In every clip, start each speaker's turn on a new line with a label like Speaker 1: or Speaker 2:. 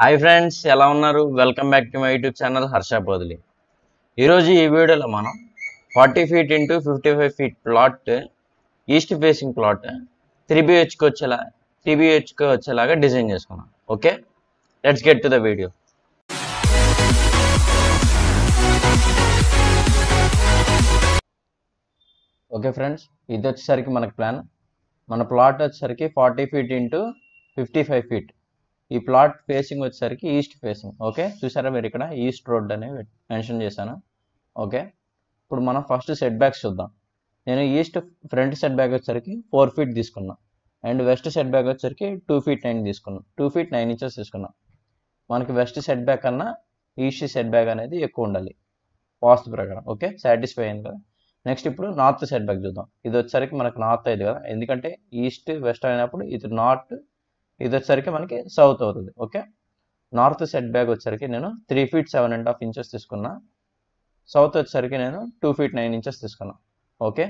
Speaker 1: hi friends ఎలా ఉన్నారు welcome back to my YouTube channel Harsha Bodili ఈరోజు ఈ వీడియోలో మనం forty feet into fifty five feet plot east facing plot three బిహెచ్కి వచ్చేలా త్రీ బిహెచ్కి వచ్చేలాగా డిజైన్ చేసుకున్నాం okay let's get to the video okay friends ఇది వచ్చేసరికి మనకు ప్లాన్ మన ప్లాట్ వచ్చేసరికి forty feet into fifty five feet ఈ ప్లాట్ ఫేసింగ్ వచ్చేసరికి ఈస్ట్ ఫేసింగ్ ఓకే చూసారా మీరు ఇక్కడ ఈస్ట్ రోడ్ అని మెన్షన్ చేశాను ఓకే ఇప్పుడు మనం ఫస్ట్ సెట్ బ్యాక్స్ చూద్దాం నేను ఈస్ట్ ఫ్రంట్ సెట్ బ్యాక్ వచ్చేసరికి ఫోర్ ఫీట్ తీసుకున్నా అండ్ వెస్ట్ సెట్ బ్యాక్ వచ్చేసరికి టూ ఫీట్ నైన్ తీసుకున్నా టూ ఫీట్ నైన్ ఇంచెస్ తీసుకున్నా మనకి వెస్ట్ సెట్ బ్యాక్ కన్నా ఈస్ట్ సెట్ బ్యాక్ అనేది ఎక్కువ ఉండాలి వాస్తు ప్రకారం ఓకే సాటిస్ఫై అయింది కదా నెక్స్ట్ ఇప్పుడు నార్త్ సెట్ బ్యాక్ చూద్దాం ఇది వచ్చేసరికి మనకు నార్త్ అయింది కదా ఎందుకంటే ఈస్ట్ వెస్ట్ అయినప్పుడు ఇది నార్త్ ఇది వచ్చేసరికి మనకి సౌత్ అవుతుంది ఓకే నార్త్ సెట్ బ్యాక్ వచ్చేసరికి నేను three feet seven and half inches తీసుకున్నా సౌత్ వచ్చేసరికి నేను టూ ఫీట్ నైన్ ఇంచెస్ తీసుకున్నా ఓకే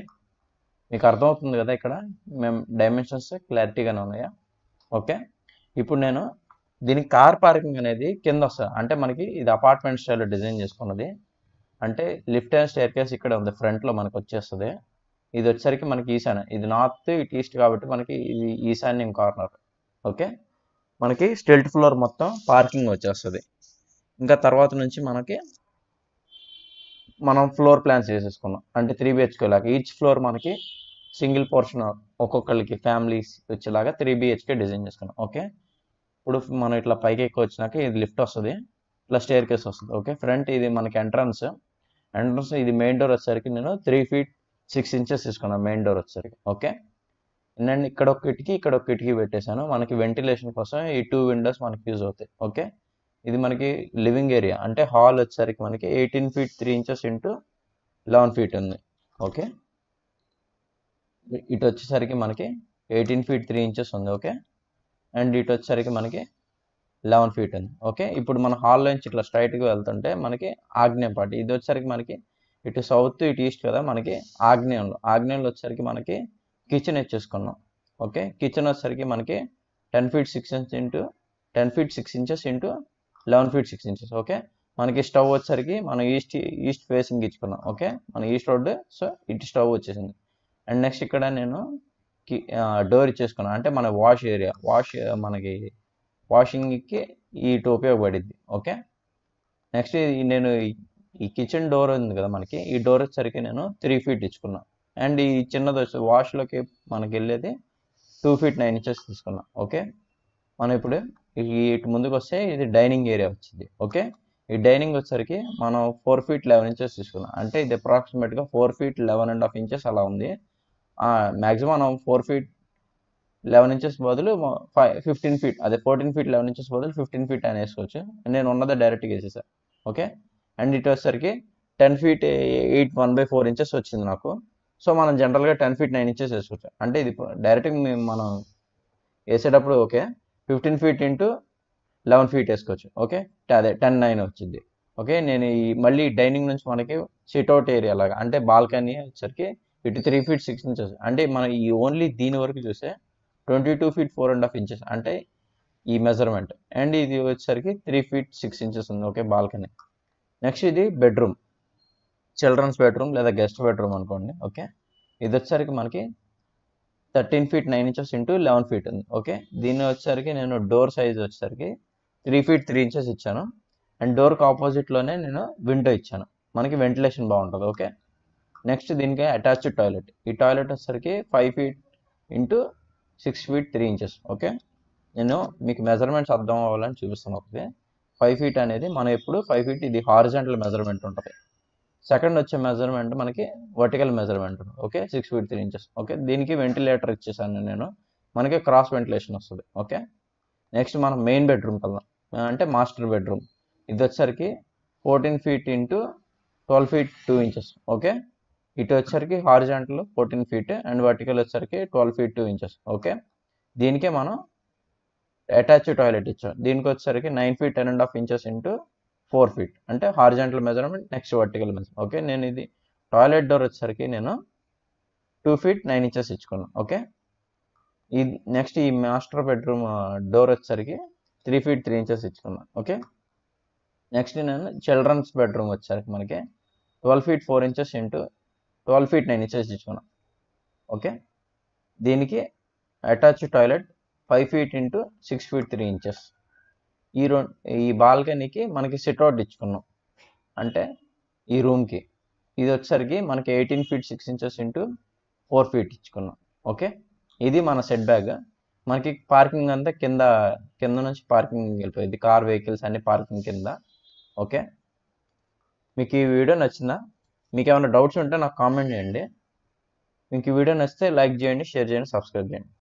Speaker 1: మీకు అర్థమవుతుంది కదా ఇక్కడ మేము డైమెన్షన్స్ క్లారిటీగానే ఉన్నాయా ఓకే ఇప్పుడు నేను దీనికి కార్ పార్కింగ్ అనేది కింద వస్తుంది అంటే మనకి ఇది అపార్ట్మెంట్ స్టైల్లో డిజైన్ చేసుకున్నది అంటే లిఫ్ట్ హ్యాండ్ స్టేర్ కేస్ ఇక్కడ ఉంది ఫ్రంట్లో మనకు వచ్చేస్తుంది ఇది వచ్చేసరికి మనకి ఈశాన్యం ఇది నార్త్ ఇటు ఈస్ట్ కాబట్టి మనకి ఇది ఈశాన్యం కార్నర్ ఓకే మనకి స్టిల్ట్ ఫ్లోర్ మొత్తం పార్కింగ్ వచ్చేస్తుంది ఇంకా తర్వాత నుంచి మనకి మనం ఫ్లోర్ ప్లాన్స్ చేసేసుకున్నాం అంటే త్రీ బిహెచ్కే లాగా ఈచ్ ఫ్లోర్ మనకి సింగిల్ పోర్షన్ ఒక్కొక్కరికి ఫ్యామిలీస్ వచ్చేలాగా త్రీ బిహెచ్కే డిజైన్ చేసుకున్నాం ఓకే ఇప్పుడు మనం ఇట్లా పైకి ఎక్కువ వచ్చినాక ఇది లిఫ్ట్ వస్తుంది ప్లస్ స్టేర్ కేస్ వస్తుంది ఓకే ఫ్రంట్ ఇది మనకి ఎంట్రన్స్ ఎంట్రన్స్ ఇది మెయిన్ డోర్ వచ్చేసరికి నేను త్రీ ఫీట్ సిక్స్ ఇంచెస్ తీసుకున్నాను మెయిన్ డోర్ వచ్చేసరికి ఓకే నేను ఇక్కడ ఒక కిటికీ ఇక్కడ ఒక కిటికీ పెట్టేశాను మనకి వెంటిలేషన్ కోసం ఈ టూ విండోస్ మనకి యూజ్ అవుతాయి ఓకే ఇది మనకి లివింగ్ ఏరియా అంటే హాల్ వచ్చేసరికి మనకి eighteen feet three inches into eleven feet ఉంది ఓకే ఇటు వచ్చేసరికి మనకి ఎయిటీన్ ఫీట్ త్రీ ఇంచెస్ ఉంది ఓకే అండ్ ఇటు వచ్చేసరికి మనకి లెవెన్ ఫీట్ ఉంది ఓకే ఇప్పుడు మన హాల్లో నుంచి ఇట్లా స్ట్రైట్గా వెళ్తుంటే మనకి ఆగ్నేయం పాటి ఇది వచ్చేసరికి మనకి ఇటు సౌత్ ఇటు ఈస్ట్ కదా మనకి ఆగ్నేయంలో ఆగ్నేయంలో వచ్చేసరికి మనకి కిచెన్ ఇచ్చేసుకున్నాం ఓకే కిచెన్ వచ్చేసరికి మనకి ten feet six inches into ten feet six inches into eleven feet six inches okay మనకి స్టవ్ వచ్చేసరికి మనం ఈస్ట్ ఈస్ట్ ఫేసింగ్ ఇచ్చుకున్నాం ఓకే మన ఈస్ట్ రోడ్డు సో ఇటు స్టవ్ వచ్చేసింది అండ్ నెక్స్ట్ ఇక్కడ నేను డోర్ ఇచ్చేసుకున్నాను అంటే మన వాష్ ఏరియా వాష్ మనకి వాషింగ్కి ఇటు ఉపయోగపడింది ఓకే నెక్స్ట్ నేను ఈ కిచెన్ డోర్ ఉంది కదా మనకి ఈ డోర్ వచ్చేసరికి నేను త్రీ ఫీట్ ఇచ్చుకున్నాను అండ్ ఈ చిన్నది వచ్చి వాష్లోకి మనకి వెళ్ళేది టూ ఫీట్ నైన్ ఇంచెస్ తీసుకున్నాం ఓకే మనం ఇప్పుడు ఇటు ముందుకు వస్తే ఇది డైనింగ్ ఏరియా వచ్చింది ఓకే ఈ డైనింగ్ వచ్చేసరికి మనం ఫోర్ ఫీట్ లెవెన్ ఇంచెస్ తీసుకున్నాం అంటే ఇది అప్రాక్సిమేట్గా four feet eleven and half inches అలా ఉంది మ్యాక్సిమం మనం ఫోర్ ఫీట్ లెవెన్ ఇంచెస్ బదులు ఫైవ్ ఫిఫ్టీన్ ఫీట్ అదే ఫోర్టీన్ ఫీట్ లెవెన్ ఇంచెస్ బదులు ఫిఫ్టీన్ ఫీట్ అని వేసుకోవచ్చు నేను ఉన్నదే డైరెక్ట్గా వేసేసాను ఓకే అండ్ ఇటు వచ్చేసరికి ten feet eight one by four inches వచ్చింది నాకు సో మనం జనరల్గా టెన్ ఫీట్ నైన్ ఇంచెస్ వేసుకోవచ్చు అంటే ఇది డైరెక్ట్గా మేము మనం వేసేటప్పుడు okay fifteen feet into eleven feet వేసుకోవచ్చు ఓకే అదే టెన్ నైన్ వచ్చింది ఓకే నేను ఈ మళ్ళీ డైనింగ్ నుంచి మనకి సిట్అవుట్ ఏరియా లాగా అంటే బాల్కనీ వచ్చేసరికి ఇటు త్రీ ఫీట్ సిక్స్ ఇంచెస్ అంటే మనం ఈ ఓన్లీ దీని వరకు చూస్తే twenty two feet four and half inches అంటే ఈ మెజర్మెంట్ అండ్ ఇది వచ్చేసరికి త్రీ ఫీట్ సిక్స్ ఇంచెస్ ఉంది ఓకే బాల్కనీ నెక్స్ట్ ఇది బెడ్రూమ్ చిల్డ్రన్స్ బెడ్రూమ్ లేదా గెస్ట్ బెడ్రూమ్ అనుకోండి ఓకే ఇది వచ్చేసరికి మనకి thirteen feet nine inches into eleven feet ఉంది ఓకే దీన్ని వచ్చేసరికి నేను డోర్ సైజ్ వచ్చేసరికి త్రీ ఫీట్ త్రీ ఇంచెస్ ఇచ్చాను అండ్ డోర్కి ఆపోజిట్లోనే నేను విండో ఇచ్చాను మనకి వెంటిలేషన్ బాగుంటుంది ఓకే నెక్స్ట్ దీనికి అటాచ్డ్ టాయిలెట్ ఈ టాయిలెట్ వచ్చేసరికి five feet into six feet three inches okay నేను మీకు మెజర్మెంట్స్ అర్థం అవ్వాలని చూపిస్తాను ఒకటి ఫైవ్ ఫీట్ అనేది మనం ఎప్పుడు ఫైవ్ ఫీట్ ఇది హారిజెంటల్ మెజర్మెంట్ ఉంటుంది సెకండ్ వచ్చే మెజర్మెంట్ మనకి vertical measurement okay six feet three inches okay దీనికి వెంటిలేటర్ ఇచ్చేసాను నేను మనకి క్రాస్ వెంటిలేషన్ వస్తుంది ఓకే నెక్స్ట్ మనం మెయిన్ బెడ్రూమ్ కదా అంటే మాస్టర్ బెడ్రూమ్ ఇది వచ్చేసరికి fourteen feet into twelve feet two inches okay ఇటు వచ్చేసరికి horizontal fourteen feet and vertical వచ్చేసరికి twelve feet two inches okay దీనికే మనం అటాచ్ టాయిలెట్ ఇచ్చాం దీనికి వచ్చేసరికి nine feet ten and half inches into four feet అంటే horizontal measurement next vertical measurement okay నేను ఇది టాయిలెట్ డోర్ వచ్చేసరికి నేను టూ ఫీట్ నైన్ ఇంచెస్ ఇచ్చుకున్నాను ఓకే ఈ నెక్స్ట్ ఈ మాస్టర్ బెడ్రూమ్ డోర్ వచ్చేసరికి త్రీ ఫీట్ త్రీ ఇంచెస్ ఇచ్చుకున్నాను ఓకే నెక్స్ట్ నేను చిల్డ్రన్స్ బెడ్రూమ్ వచ్చేసరికి మనకి twelve feet four inches into twelve feet nine inches ఇచ్చుకున్నాను ఓకే దీనికి attach toilet five feet into six feet three inches ఈ రెండు ఈ బాల్కనీకి మనకి సిట్అవుట్ ఇచ్చుకున్నాం అంటే ఈ రూమ్కి ఇది వచ్చేసరికి మనకి eighteen feet six inches into four feet ఇచ్చుకున్నాం ఓకే ఇది మన సెట్ బ్యాగ్ మనకి పార్కింగ్ అంతా కింద కింద నుంచి పార్కింగ్ వెళ్ళిపోయింది కార్ వెహికల్స్ అన్ని పార్కింగ్ కింద ఓకే మీకు ఈ వీడియో నచ్చిందా మీకు ఏమైనా డౌట్స్ ఉంటే నాకు కామెంట్ చేయండి మీకు ఈ వీడియో నచ్చితే లైక్ చేయండి షేర్ చేయండి సబ్స్క్రైబ్ చేయండి